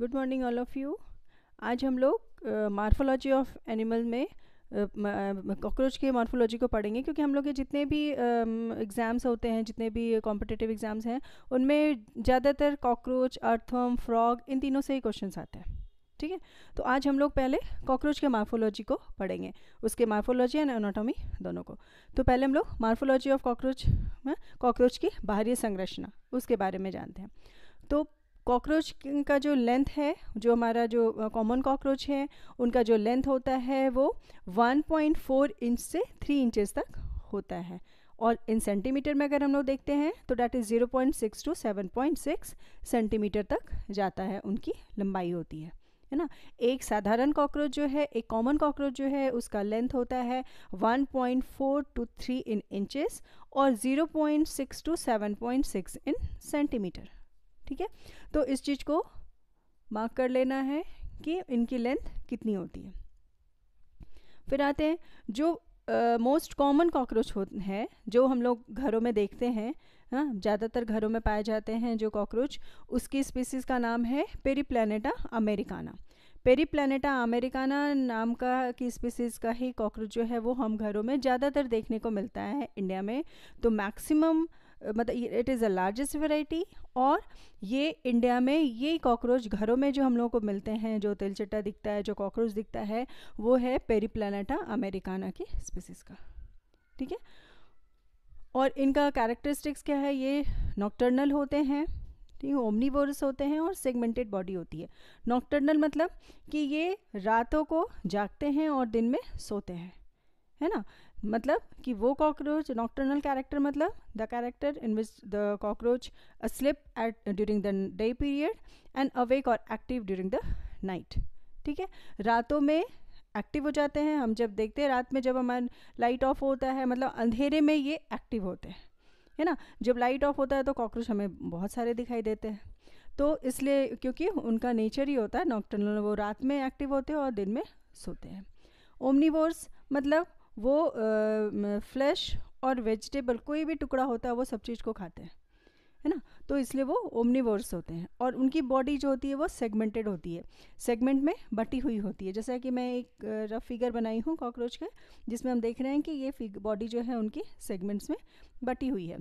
Good morning all of you आज हम लोग मार्फोलॉजी ऑफ एनिमल में कॉकरोच के मार्फोलॉजी को पढ़ेंगे क्योंकि हम लोग के जितने भी एग्ज़ाम्स होते हैं जितने भी कॉम्पिटेटिव एग्ज़ाम्स हैं उनमें ज़्यादातर कॉकरोच अर्थम फ्रॉग इन तीनों से ही क्वेश्चन आते हैं ठीक है तो आज हम लोग पहले कॉकरोच के मार्फोलॉजी को पढ़ेंगे उसके मार्फोलॉजी एंड एनाटॉमी दोनों को तो पहले हम लोग मार्फोलॉजी ऑफ कॉकरोच में कॉकरोच की बाहरी संरचना उसके बारे में जानते हैं तो कॉकरोच का जो लेंथ है जो हमारा जो कॉमन कॉकरोच है उनका जो लेंथ होता है वो 1.4 इंच से 3 इंचेस तक होता है और इन सेंटीमीटर में अगर हम लोग देखते हैं तो डैट इज़ 0.6 टू 7.6 सेंटीमीटर तक जाता है उनकी लंबाई होती है है ना एक साधारण कॉकरोच जो है एक कॉमन कॉकरोच जो है उसका लेंथ होता है 1.4 टू 3 इन इंचेस और 0.6 टू 7.6 इन सेंटीमीटर ठीक है तो इस चीज़ को मार्क कर लेना है कि इनकी लेंथ कितनी होती है फिर आते हैं जो मोस्ट कॉमन कॉकरोच हो है जो हम लोग घरों में देखते हैं हाँ, ज़्यादातर घरों में पाए जाते हैं जो कॉकरोच उसकी स्पीसीज़ का नाम है प्लानिटा अमेरिकाना प्लानिटा अमेरिकाना नाम का की स्पीसीज़ का ही कॉकरोच जो है वो हम घरों में ज़्यादातर देखने को मिलता है इंडिया में तो मैक्सिमम मतलब it is a largest variety और ये इंडिया में ये कॉकरोच घरों में जो हम लोगों को मिलते हैं जो तिलचट्टा दिखता है जो कॉकरोच दिखता है वो है पेरीप्लानाटा अमेरिकाना की स्पीसीज़ का ठीक है और इनका कैरेक्टरिस्टिक्स क्या है ये नॉक्टर्नल होते हैं ठीक है ओमनीवोरस होते हैं और सेगमेंटेड बॉडी होती है नॉक्टर्नल मतलब कि ये रातों को जागते हैं और दिन में सोते हैं है ना मतलब कि वो कॉकरोच नॉक्टर्नल कैरेक्टर मतलब the character in which the cockroach sleep at during the day period and awake और एक्टिव ड्यूरिंग द नाइट ठीक है रातों में एक्टिव हो जाते हैं हम जब देखते हैं रात में जब हमारा लाइट ऑफ होता है मतलब अंधेरे में ये एक्टिव होते हैं है ना जब लाइट ऑफ होता है तो कॉकरोच हमें बहुत सारे दिखाई देते हैं तो इसलिए क्योंकि उनका नेचर ही होता है नॉक्टर्नल वो रात में एक्टिव होते हैं और दिन में सोते हैं ओमनीवोर्स मतलब वो फ्लैश और वेजिटेबल कोई भी टुकड़ा होता है वो सब चीज़ को खाते हैं है ना तो इसलिए वो ओमनीवर्स होते हैं और उनकी बॉडी जो होती है वो सेगमेंटेड होती है सेगमेंट में बटी हुई होती है जैसा कि मैं एक रफ फिगर बनाई हूँ कॉकरोच के जिसमें हम देख रहे हैं कि ये बॉडी जो है उनकी सेगमेंट्स में बटी हुई है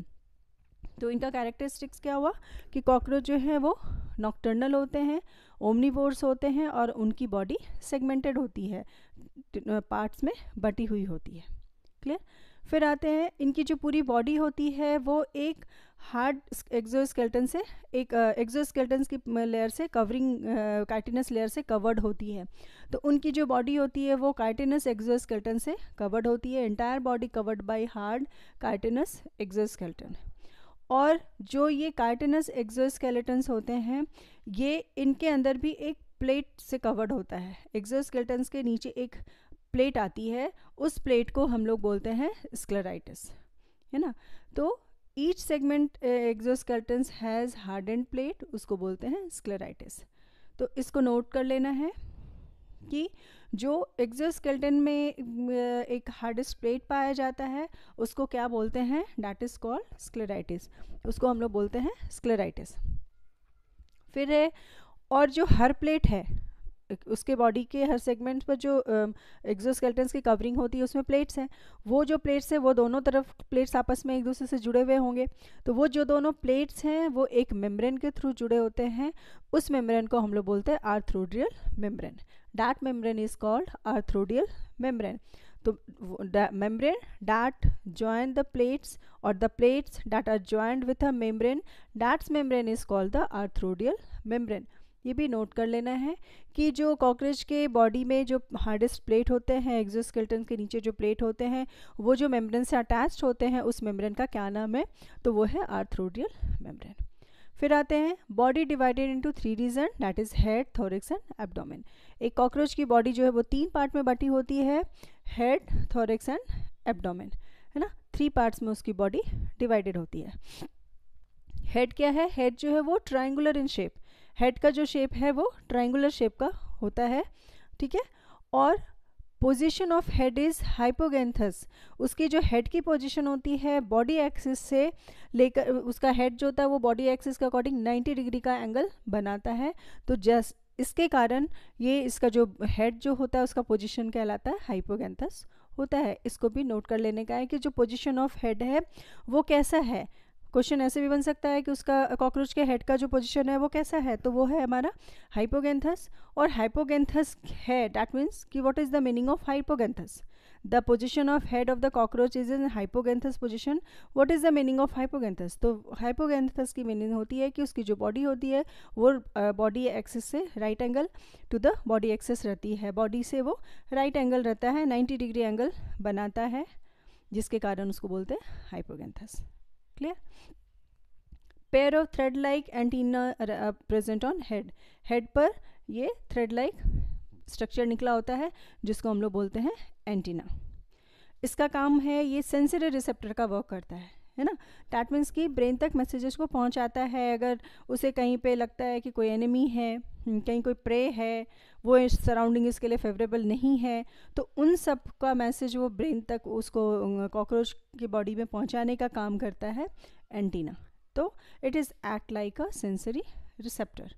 तो इनका कैरेक्टरिस्टिक्स क्या हुआ कि कॉकरोच जो है वो नॉक्टर्नल होते हैं ओमनीवोर्स होते हैं और उनकी बॉडी सेगमेंटेड होती है पार्ट्स में बटी हुई होती है क्लियर फिर आते हैं इनकी जो पूरी बॉडी होती है वो एक हार्ड एक्जोस्केल्टन से एक एक्जोस्केल्टन की लेयर से कवरिंग काइटिनस लेयर से कवर्ड होती है तो उनकी जो बॉडी होती है वो काइटिनस एक्जोस्केल्टन से कवर्ड होती है entire body covered by hard chitinous exoskeleton और जो ये कार्टिनस एक्जोस्केलेटन्स होते हैं ये इनके अंदर भी एक प्लेट से कवर्ड होता है एक्सोस्केल्टन्स के नीचे एक प्लेट आती है उस प्लेट को हम लोग बोलते हैं स्क्लेराइटिस है ना तो each segment exoskeletons has hard and plate उसको बोलते हैं स्क्लेराइटिस तो इसको नोट कर लेना है कि जो एग्जोस्केल्टन में एक हार्डेस्ट प्लेट पाया जाता है उसको क्या बोलते हैं डैट इज़ कॉल्ड स्क्लेराइटिस उसको हम लोग बोलते हैं स्क्लेराइटिस फिर है और जो हर प्लेट है उसके बॉडी के हर सेगमेंट पर जो एग्जोस्केल्टन्स की कवरिंग होती है उसमें प्लेट्स हैं वो जो प्लेट्स हैं वो दोनों तरफ प्लेट्स आपस में एक दूसरे से जुड़े हुए होंगे तो वो जो दोनों प्लेट्स हैं वो एक मेम्ब्रेन के थ्रू जुड़े होते हैं उस मेम्ब्रेन को हम लोग बोलते हैं आर्थ्रोडियल मेम्ब्रेन डार्ट membrane is called arthrodial membrane तो membrane that join the plates और the plates that are joined with a membrane that's membrane is called the arthrodial membrane ये भी नोट कर लेना है कि जो कॉकरोच के बॉडी में जो हार्डेस्ट प्लेट होते हैं एग्जोस्केल्टन के नीचे जो प्लेट होते हैं वो जो मेम्ब्रेन से अटैच्ड होते हैं उस मेम्ब्रेन का क्या नाम है तो वो है आर्थ्रोडियल मेम्ब्रेन फिर आते हैं body divided into three region that is head thorax and abdomen एक कॉकरोच की बॉडी जो है वो तीन पार्ट में बटी होती है हेड थोरिक्स एंड एबडोमिन है ना थ्री पार्ट्स में उसकी बॉडी डिवाइडेड होती है हेड क्या है हेड जो है वो ट्राइंगुलर इन शेप हेड का जो शेप है वो ट्राइंगुलर शेप का होता है ठीक है और position of head is hypognathous उसकी जो हेड की पोजीशन होती है बॉडी एक्सिस से लेकर उसका हेड जो होता है वो बॉडी एक्सिस के अकॉर्डिंग 90 डिग्री का एंगल बनाता है तो जस्ट इसके कारण ये इसका जो हेड जो होता है उसका पोजीशन कहलाता है हाइपोगेंथस होता है इसको भी नोट कर लेने का है कि जो पोजीशन ऑफ हेड है वो कैसा है क्वेश्चन ऐसे भी बन सकता है कि उसका कॉकरोच के हेड का जो पोजिशन है वो कैसा है तो वो है हमारा हाइपोगेंथस और हाइपोगेंथस है डैट मीन्स कि what is the meaning of hypognathous the position of head of the cockroach is in hypognathous position what is the meaning of hypognathous तो हाइपोगेंथस की मीनिंग होती है कि उसकी जो बॉडी होती है वो बॉडी एक्सेस से right angle to the body axis रहती है बॉडी से वो राइट right एंगल रहता है 90 डिग्री एंगल बनाता है जिसके कारण उसको बोलते हैं hypognathous clear pair of thread like antenna present on head head पर ये थ्रेड लाइक स्ट्रक्चर निकला होता है जिसको हम लोग बोलते हैं एंटीना इसका काम है ये सेंसरी रिसेप्टर का वर्क करता है है ना डैट मीन्स कि ब्रेन तक मैसेजेस को पहुंचाता है अगर उसे कहीं पे लगता है कि कोई एनिमी है हम्म, कहीं कोई प्रे है वो सराउंडिंग इसके लिए फेवरेबल नहीं है तो उन सब का मैसेज वो ब्रेन तक उसको कॉकरोच की बॉडी में पहुंचाने का काम करता है एंटीना तो it is act like a sensory receptor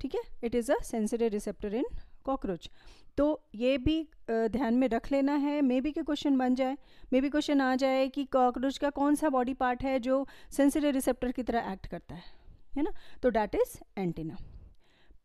ठीक है it is a sensory receptor in cockroach तो ये भी ध्यान में रख लेना है मे बी के क्वेश्चन बन जाए मे बी क्वेश्चन आ जाए कि कॉकरोच का कौन सा बॉडी पार्ट है जो सेंसरी रिसेप्टर की तरह एक्ट करता है है ना तो that is antenna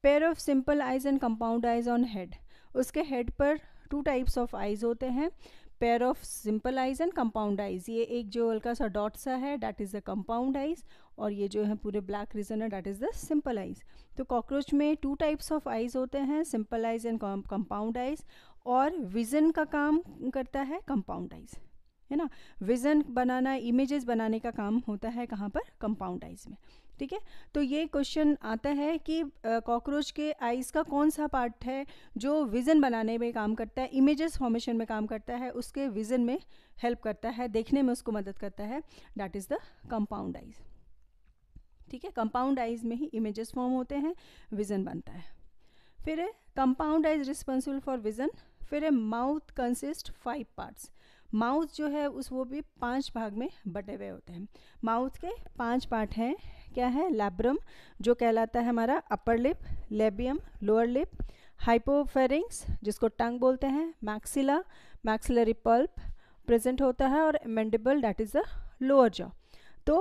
pair of simple eyes and compound eyes on head उसके हेड पर टू टाइप्स ऑफ आइज होते हैं pair of simple eyes and compound eyes ये एक जो हल्का सा डॉट सा है that is the compound eyes और ये जो है पूरे ब्लैक रीजन है that is the simple eyes तो कॉकरोच में टू टाइप्स ऑफ आइज होते हैं simple eyes and compound eyes और विजन का काम करता है कंपाउंड आइज है ना विजन बनाना इमेजेस बनाने का काम होता है कहाँ पर कंपाउंड आइज में ठीक है तो ये क्वेश्चन आता है कि कॉकरोच के आइज़ का कौन सा पार्ट है जो विज़न बनाने में काम करता है इमेजेस फॉर्मेशन में काम करता है उसके विज़न में हेल्प करता है देखने में उसको मदद करता है that is the compound eyes ठीक है कंपाउंड आइज़ में ही इमेजेस फॉर्म होते हैं विज़न बनता है फिर compound eyes responsible for vision फिर mouth consist five parts mouth जो है उस वो भी पांच भाग में बटे हुए होते हैं माउथ के पांच पार्ट हैं क्या है लैब्रम जो कहलाता है हमारा upper lip labium lower lip hypopharynx जिसको टंग बोलते हैं मैक्सिला मैक्सिलरी पल्प प्रेजेंट होता है और mandible that is the lower jaw तो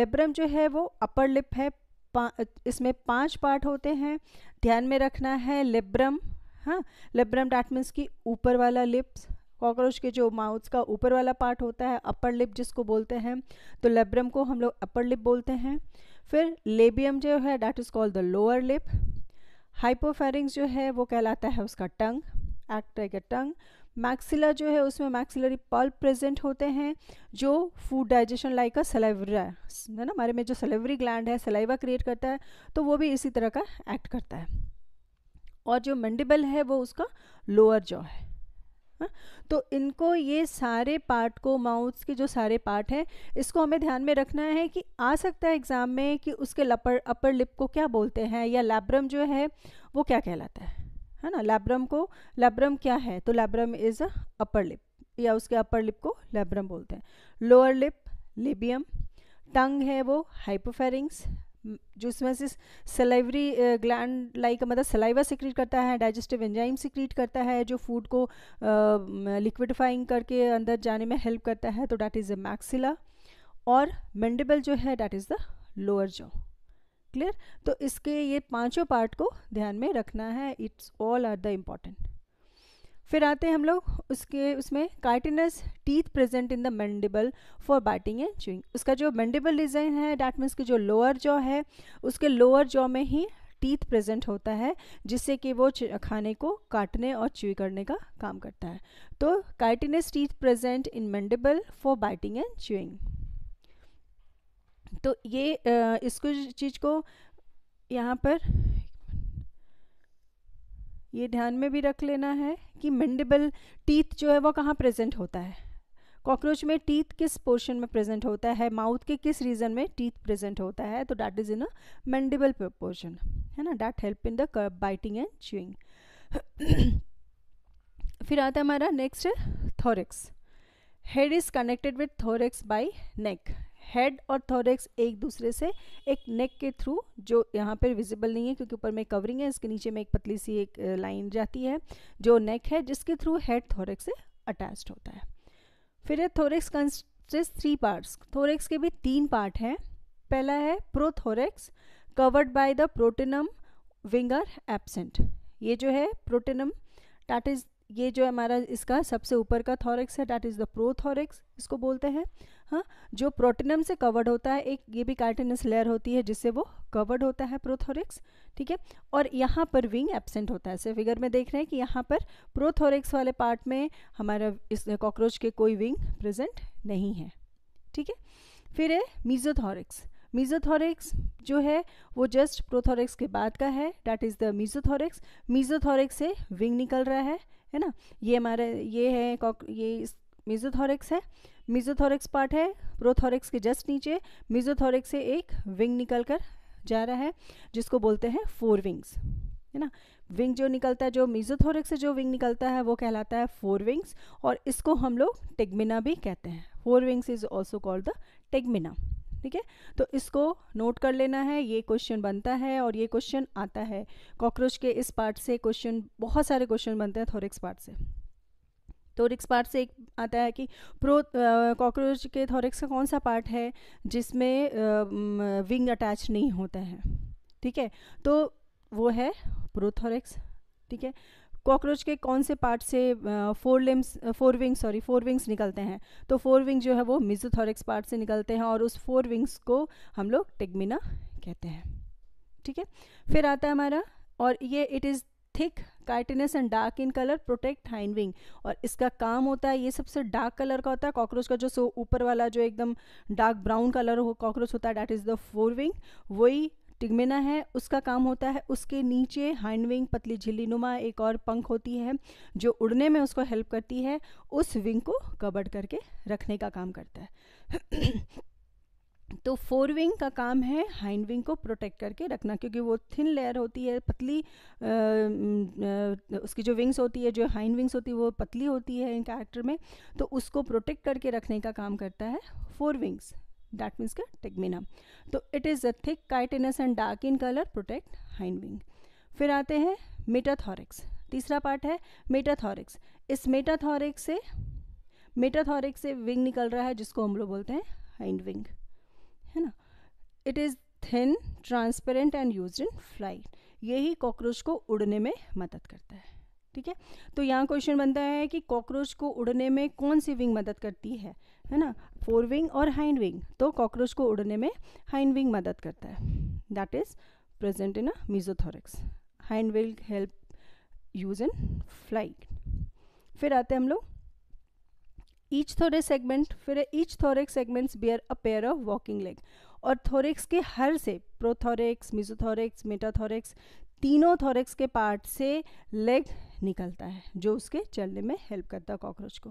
लेब्रम जो है वो अपर लिप है पा, इसमें पांच पार्ट होते हैं ध्यान में रखना है लेब्रम हाँ लेब्रम डैट मीन्स की ऊपर वाला लिप्स कॉकरोच के जो माउथ का ऊपर वाला पार्ट होता है अपर लिप जिसको बोलते हैं तो लेब्रम को हम लोग अपर लिप बोलते हैं फिर लेबियम जो है that is called the lower lip hypopharynx जो है वो कहलाता है उसका tongue act like tongue maxilla जो है उसमें मैक्सिलरी पल्प प्रेजेंट होते हैं जो food digestion like a salivary है ना हमारे में जो सलेवरी ग्लैंड है सलाइवा क्रिएट करता है तो वो भी इसी तरह का एक्ट करता है और जो मंडिबल है वो उसका लोअर जॉ है हाँ? तो इनको ये सारे पार्ट को माउथ्स के जो सारे पार्ट हैं इसको हमें ध्यान में रखना है कि आ सकता है एग्ज़ाम में कि उसके लपर अपर लिप को क्या बोलते हैं या लैब्रम जो है वो क्या कहलाता है है ना लैब्रम को लैब्रम क्या है तो labrum is a upper lip या उसके अपर लिप को लैब्रम बोलते हैं लोअर लिप लिबियम टंग है वो हाइपोफेरिंग्स जो इसमें से सलाइवरी ग्लैंड लाइक मतलब सलाइवा सिक्रीट करता है डाइजेस्टिव एंजाइम सिक्रीट करता है जो फूड को लिक्विडिफाइंग करके अंदर जाने में हेल्प करता है तो डैट इज़ अ मैक्सिला और मैंडेबल जो है डैट इज़ द लोअर जो क्लियर तो इसके ये पांचों पार्ट को ध्यान में रखना है it's all are the important फिर आते हैं हम लोग उसके उसमें chitinous teeth present in the mandible for biting and chewing उसका जो मैंडिबल डिज़ाइन है डैट मीन्स की जो लोअर जॉ है उसके लोअर जॉ में ही टीथ प्रेजेंट होता है जिससे कि वो खाने को काटने और च्यू करने का काम करता है तो chitinous teeth present in mandible for biting and chewing तो ये इसको चीज़ को यहाँ पर ये ध्यान में भी रख लेना है कि मैंडेबल टीथ जो है वो कहाँ प्रेजेंट होता है कॉकरोच में टीथ किस पोर्शन में प्रेजेंट होता है माउथ के किस रीजन में टीथ प्रेजेंट होता है तो that is in a mandible portion है ना that help in the biting and chewing फिर आता है हमारा next thorax head is connected with thorax by neck head और थोरेक्स एक दूसरे से एक नेक के थ्रू जो यहाँ पर विजिबल नहीं है क्योंकि ऊपर में कवरिंग है इसके नीचे में एक पतली सी एक लाइन जाती है जो नेक है जिसके थ्रू हेड थोरेक्स से अटैच्ड होता है फिर है thorax consist three parts thorax के भी तीन पार्ट हैं पहला है prothorax covered by the pronotum wing are absent ये जो है प्रोटिनम डाट इज़ ये जो हमारा इसका सबसे ऊपर का थोरेक्स है डैट इज़ द प्रोथोरेक्स इसको बोलते हैं हाँ जो प्रोटीनम से कवर्ड होता है एक ये भी कार्टेनस लेयर होती है जिससे वो कवर्ड होता है प्रोथोरिक्स ठीक है और यहाँ पर विंग एबसेंट होता है ऐसे फिगर में देख रहे हैं कि यहाँ पर प्रोथोरिक्स वाले पार्ट में हमारा इस कॉकरोच के कोई विंग प्रेजेंट नहीं है ठीक है फिर है मीजोथोरिक्स मीजोथोरिक्स जो है वो जस्ट प्रोथोरिक्स के बाद का है that is the mesothorax mesothorax से विंग निकल रहा है है ना ये हमारा ये है ये इस मिजोथोरिक्स है मिजोथोरिक्स पार्ट है प्रोथोरिक्स के जस्ट नीचे मिजोथोरिक्स से एक विंग निकल कर जा रहा है जिसको बोलते हैं फोर विंग्स है ना विंग जो निकलता है जो मिजोथोरिक्स से जो विंग निकलता है वो कहलाता है फोर विंग्स और इसको हम लोग टेगमिना भी कहते हैं fore wings is also called the tegmina ठीक है तो इसको नोट कर लेना है ये क्वेश्चन बनता है और ये क्वेश्चन आता है कॉकरोच के इस पार्ट से क्वेश्चन बहुत सारे क्वेश्चन बनते हैं थोरिक्स पार्ट से थोरिक्स पार्ट से एक आता है कि प्रो कॉकरोच के थोरिक्स का कौन सा पार्ट है जिसमें विंग अटैच नहीं होता है ठीक है तो वो है प्रोथोरिक्स ठीक है कॉकरोच के कौन से पार्ट से fore limbs fore wings sorry fore wings निकलते हैं तो फोर विंग जो है वो मिजोथोरिक्स पार्ट से निकलते हैं और उस फोर विंग्स को हम लोग टेगमिना कहते हैं ठीक है फिर आता है हमारा और ये it is thick chitinous and dark in colour protect hind wing और इसका काम होता है ये सबसे डार्क कलर का होता है कॉकरोच का जो सो ऊपर वाला जो एकदम डार्क ब्राउन कलर हो कॉकरोच होता है that is the fore wing वही टिगमेना है उसका काम होता है उसके नीचे हैंड विंग पतली झिल्ली नुमा एक और पंख होती है जो उड़ने में उसको हेल्प करती है उस विंग को कबड़ करके रखने का काम करता है तो फोर विंग का काम है हाइंड विंग को प्रोटेक्ट करके रखना क्योंकि वो थिन लेयर होती है पतली आ, आ, उसकी जो विंग्स होती है जो हाइंड विंग्स होती है वो पतली होती है इन कैरेक्टर में तो उसको प्रोटेक्ट करके रखने का काम करता है फोर विंग्स दैट मीन्स का टेगमिना तो it is a thick chitinous and dark in colour protect hind wing फिर आते हैं मेटाथॉरिक्स तीसरा पार्ट है मेटाथॉरिक्स इस मेटाथॉरिक्स से मेटाथॉरिक्स से विंग निकल रहा है जिसको हम लोग बोलते हैं हाइंड विंग है ना it is thin transparent and use in flight यही कॉकरोच को उड़ने में मदद करता है ठीक है तो यहाँ क्वेश्चन बनता है कि कॉकरोच को उड़ने में कौन सी विंग मदद करती है है ना फोर विंग और हाइंड विंग तो कॉकरोच को उड़ने में हाइंड विंग मदद करता है that is present in a mesothorax hind wing help use in flight फिर आते हैं हम लोग ईच थोरे सेगमेंट फिर each thoracic segments bear a pair of walking leg और थोरिक्स के हर से प्रोथोरिक्स मिजोथोरिक्स मेटाथोरिक्स तीनों थोरिक्स के पार्ट से लेग निकलता है जो उसके चलने में हेल्प करता है कॉकरोच को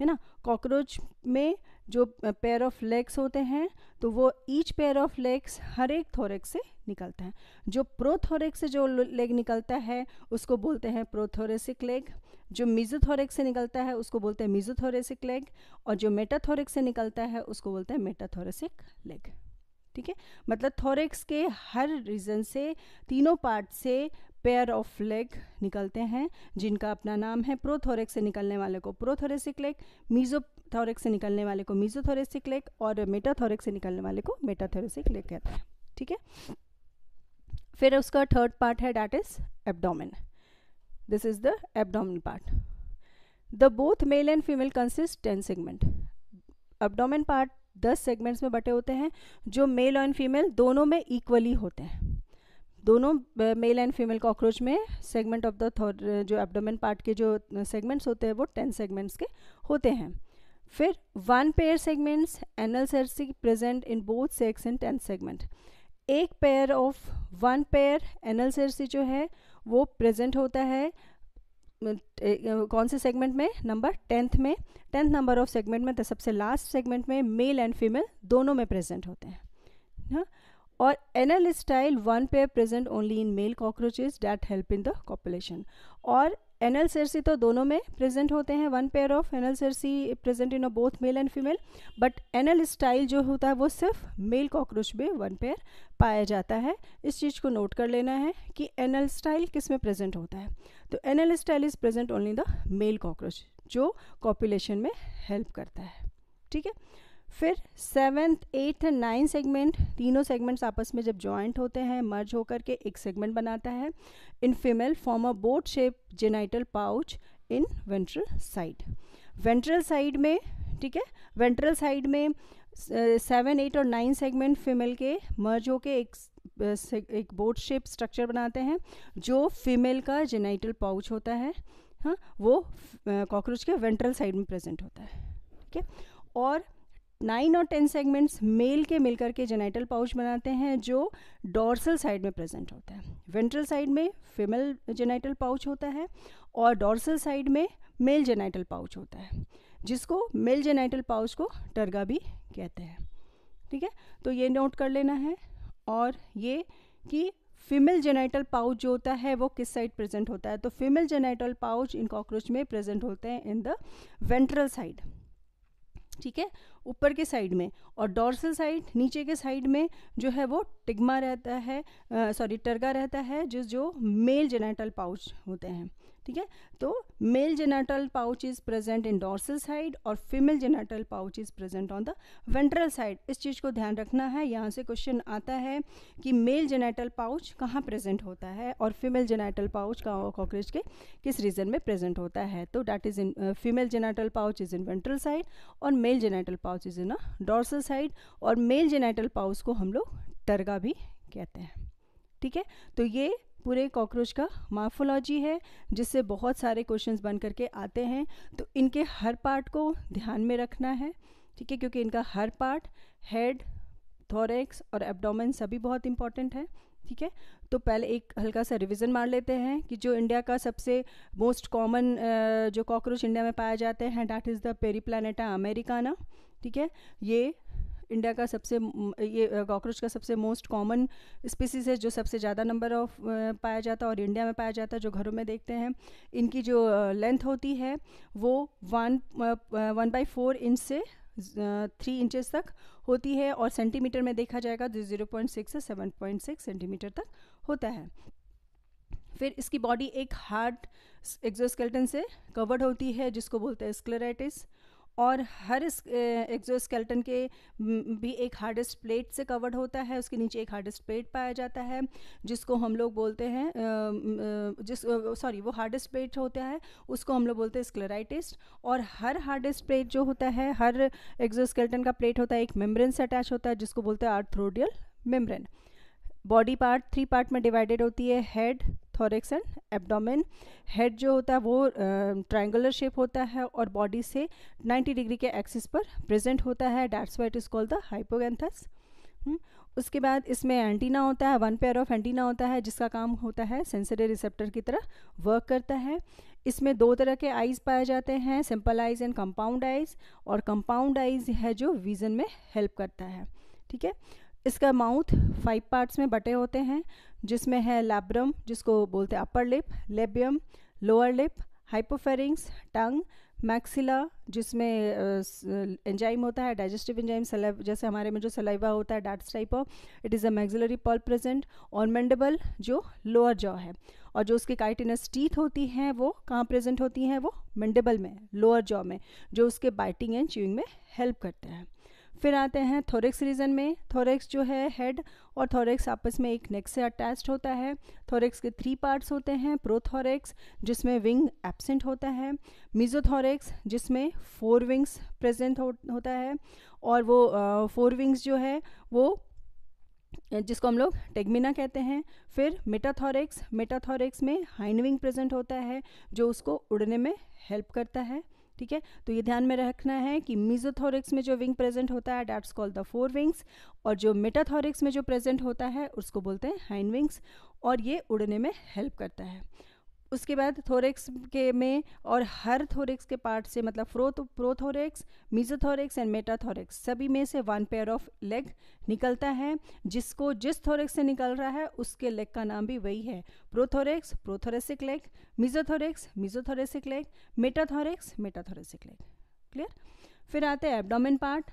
है ना कॉकरोच में जो पेयर ऑफ लेग्स होते हैं तो वो ईच पेयर ऑफ लेग्स हर एक थोरेक्स से निकलता है जो प्रोथोरेक्स से जो लेग निकलता है उसको बोलते हैं प्रोथोरेसिक लेग जो मीजोथोरिक से निकलता है उसको बोलते हैं मीजोथोरेसिक लेग और जो मेटाथोरिक से निकलता है उसको बोलते हैं मेटाथोरेसिक लेग ठीक है मतलब थोरेक्स के हर रीजन से तीनों पार्ट से पेयर ऑफ लेग निकलते हैं जिनका अपना नाम है प्रोथोरिक से निकलने वाले को प्रोथोरेसिक लेग मीजोथोरेक्स से निकलने वाले को मीजोथोरेसिक लेग और मेटाथोरिक से निकलने वाले को मेटाथोरेसिक लेग कहते हैं ठीक है फिर उसका थर्ड पार्ट है that is abdomen This is the abdominal part. The both male and female consist 10 segment. Abdomen part 10 segments में बटे होते हैं जो मेल एंड फीमेल दोनों में इक्वली होते हैं दोनों मेल एंड फीमेल कॉकरोच में सेगमेंट ऑफ द जो एब्डोमेन पार्ट के जो सेगमेंट्स होते हैं वो टेन सेगमेंट्स के होते हैं फिर one pair segments anal cerci present in both sex and ten segment एक pair of one pair anal से जो है वो प्रेजेंट होता है कौन से सेगमेंट में नंबर टेंथ में टेंथ नंबर ऑफ सेगमेंट में तो सबसे लास्ट सेगमेंट में मेल एंड फीमेल दोनों में प्रेजेंट होते हैं ना और anal style one pair present only in male cockroaches that help in the copulation और एनल सेरसी तो दोनों में प्रेजेंट होते हैं one pair of anal cerci present in both male and female but anal style जो होता है वो सिर्फ मेल कॉकरोच में वन पेयर पाया जाता है इस चीज़ को नोट कर लेना है कि एनल स्टाइल किस में प्रेजेंट होता है तो anal style is present only the male cockroach जो कॉपुलेशन में हेल्प करता है ठीक है फिर सेवेंथ एट्थ एंड सेगमेंट तीनों सेगमेंट्स आपस में जब जॉइंट होते हैं मर्ज होकर के एक सेगमेंट बनाता है in female form a boat shape genital pouch in ventral side ventral side में ठीक है वेंट्रल साइड में सेवन eh, एट और नाइन सेगमेंट फीमेल के मर्ज होके एक eh, एक बोट शेप स्ट्रक्चर बनाते हैं जो फीमेल का जेनाइटल पाउच होता है हाँ वो कॉकरोच eh, के वेंट्रल साइड में प्रेजेंट होता है ठीक है और नाइन और टेन सेगमेंट्स मेल के मिलकर के जेनाइटल पाउच बनाते हैं जो डोर्सल साइड में प्रेजेंट होता है वेंट्रल साइड में फीमेल जेनाइटल पाउच होता है और डोर्सल साइड में मेल जेनाइटल पाउच होता है जिसको मेल जेनाइटल पाउच को टर्गा भी कहते हैं ठीक है तो ये नोट कर लेना है और ये कि फीमेल जेनाइटल पाउच जो होता है वो किस साइड प्रेजेंट होता है तो female genital pouch in cockroach में प्रेजेंट होते हैं इन द वेंट्रल साइड ठीक है ऊपर के साइड में और डॉर्सल साइड नीचे के साइड में जो है वो टिग्मा रहता है सॉरी टर्गा रहता है जिस जो मेल जेनेटल पाउच होते हैं ठीक है तो male genital pouch is present in dorsal side और female genital pouch is present on the ventral side इस चीज़ को ध्यान रखना है यहाँ से क्वेश्चन आता है कि मेल जेनाटल पाउच कहाँ प्रेजेंट होता है और फीमेल जेनाटल पाउच कॉकरेज के किस रीजन में प्रेजेंट होता है तो that is in female genital pouch is in ventral side और male genital pouch is in dorsal side और मेल जेनाटल पाउच को हम लोग टर्गा भी कहते हैं ठीक है तो ये पूरे कॉकरोच का मार्फोलॉजी है जिससे बहुत सारे क्वेश्चंस बन करके आते हैं तो इनके हर पार्ट को ध्यान में रखना है ठीक है क्योंकि इनका हर पार्ट हेड थोरेक्स और एब्डोमेन सभी बहुत इंपॉर्टेंट है ठीक है तो पहले एक हल्का सा रिवीजन मार लेते हैं कि जो इंडिया का सबसे मोस्ट कॉमन जो कॉकरोच इंडिया में पाए जाते हैं that is the Periplaneta americana ठीक है ये इंडिया का सबसे ये कॉकरोच का सबसे मोस्ट कॉमन स्पीसीज है जो सबसे ज़्यादा नंबर ऑफ पाया जाता है और इंडिया में पाया जाता है जो घरों में देखते हैं इनकी जो लेंथ होती है वो one one by four inch से थ्री इंचेस तक होती है और सेंटीमीटर में देखा जाएगा जो ज़ीरो पॉइंट सिक्स से सेवन पॉइंट सिक्स सेंटीमीटर तक होता है फिर इसकी बॉडी एक हार्ड एक्जोस्केल्टन से कवर्ड होती है जिसको बोलते हैं स्क्लेराइटिस और हर एग्जोस्केल्टन के भी एक हार्डेस्ट प्लेट से कवर्ड होता है उसके नीचे एक हार्डेस्ट प्लेट पाया जाता है जिसको हम लोग बोलते हैं जिस सॉरी वो हार्डेस्ट प्लेट होता है उसको हम लोग बोलते हैं स्क्लेराइटिस्ट और हर हार्डेस्ट प्लेट जो होता है हर एग्जोस्केल्टन का प्लेट होता है एक मेम्ब्रेन से अटैच होता है जिसको बोलते हैं arthrodial membrane body part three part में डिवाइडेड होती है head thorax and abdomen head जो होता है वो ट्राइंगर uh, शेप होता है और बॉडी से 90 डिग्री के एक्सिस पर प्रेजेंट होता है that's what is called the hypognathous उसके बाद इसमें एंटीना होता है वन पेयर ऑफ एंटीना होता है जिसका काम होता है सेंसरी रिसेप्टर की तरह वर्क करता है इसमें दो तरह के आइज पाए जाते हैं simple eyes and compound eyes और कंपाउंड आइज है जो विजन में हेल्प करता है ठीक है इसका माउथ फाइव पार्ट्स में बटे होते हैं जिसमें है लैब्रम जिसको बोलते हैं upper lip labium lower lip hypopharynx tongue maxilla जिसमें एंजाइम होता है डाइजेस्टिव एंजाइम सलाइव जैसे हमारे में जो सलाइवा होता है that's type of it is a maxillary palp present और मेंडेबल जो लोअर जॉ है और जो उसकी काइटिनस टीथ होती हैं वो कहाँ प्रेजेंट होती हैं वो मेंडेबल में लोअर जॉ में जो उसके बाइटिंग एंड च्यूइंग में हेल्प करते हैं फिर आते हैं थोरेक्स रीजन में थोरेक्स जो है हेड और थोरेक्स आपस में एक नेक से अटैच्ड होता है थोरेक्स के थ्री पार्ट्स होते हैं प्रोथोरेक्स जिसमें विंग एबसेंट होता है मिजोथोरेक्स जिसमें फोर विंग्स प्रेजेंट हो, होता है और वो आ, फोर विंग्स जो है वो जिसको हम लोग टेगमिना कहते हैं फिर मेटाथोरेक्स मेटाथोरेक्स में विंग प्रेजेंट होता है जो उसको उड़ने में हेल्प करता है ठीक है तो ये ध्यान में रखना है कि मीजोथोरिक्स में जो विंग प्रेजेंट होता है that's called the fore wings और जो मेटाथोरिक्स में जो प्रेजेंट होता है उसको बोलते हैं हाइन विंग्स और ये उड़ने में हेल्प करता है उसके बाद थोरेक्स के में और हर थोरेक्स के पार्ट से मतलब फ्रोथ प्रोथोरेक्स मीजोथोरेक्स एंड मेटाथोरेक्स सभी में से वन पेयर ऑफ लेग निकलता है जिसको जिस थोरेक्स से निकल रहा है उसके लेग का नाम भी वही है prothorax prothoracic leg mesothorax mesothoracic leg metathorax metathoracic leg clear फिर आते हैं abdomen part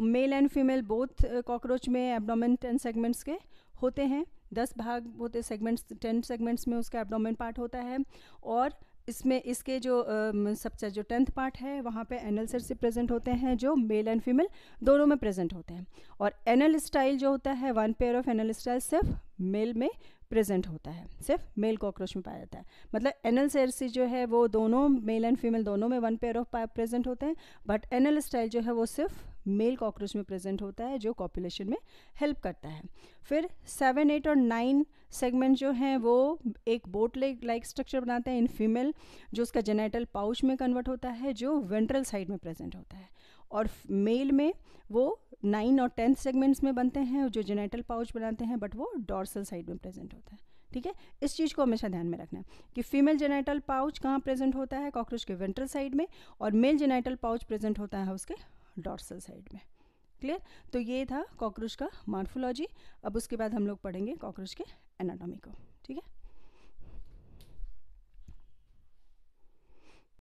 male and female both cockroach में एबडोमेन टेन सेगमेंट्स के होते हैं दस भाग होते सेगमेंट्स टेन सेगमेंट्स में उसका एबडोमेन पार्ट होता है और इसमें इसके जो सबसे जो टेंथ पार्ट है वहाँ पे एनल से प्रेजेंट होते हैं जो मेल एंड फीमेल दोनों में प्रेजेंट होते हैं और एनल स्टाइल जो होता है one pair of anal style सिर्फ मेल में प्रेजेंट होता है सिर्फ मेल कॉकरोच में पाया जाता है मतलब एनल सेरसी जो है वो दोनों मेल एंड फीमेल दोनों में वन पेयर ऑफ प्रेजेंट होते हैं बट एनल स्टाइल जो है वो सिर्फ मेल कॉकरोच में प्रेजेंट होता है जो कॉपुलेशन में हेल्प करता है फिर सेवन एट और नाइन सेगमेंट जो हैं वो एक बोट लेग लाइक स्ट्रक्चर बनाते हैं इन फीमेल जो उसका जेनेटल पाउच में कन्वर्ट होता है जो वेंट्रल साइड में प्रेजेंट होता है और मेल में वो नाइन और टेंथ सेगमेंट्स में बनते हैं जो जेनेटल पाउच बनाते हैं बट वो डॉर्सल साइड में प्रेजेंट होता है ठीक है इस चीज़ को हमेशा ध्यान में रखना है कि फीमेल जेनेटल पाउच कहाँ प्रेजेंट होता है कॉकरोच के वेंट्रल साइड में और मेल जेनेटल पाउच प्रेजेंट होता है उसके डॉर्सल साइड में क्लियर तो ये था कॉकरोच का मार्फोलॉजी अब उसके बाद हम लोग पढ़ेंगे कॉकरोच के एनाटॉमी को ठीक है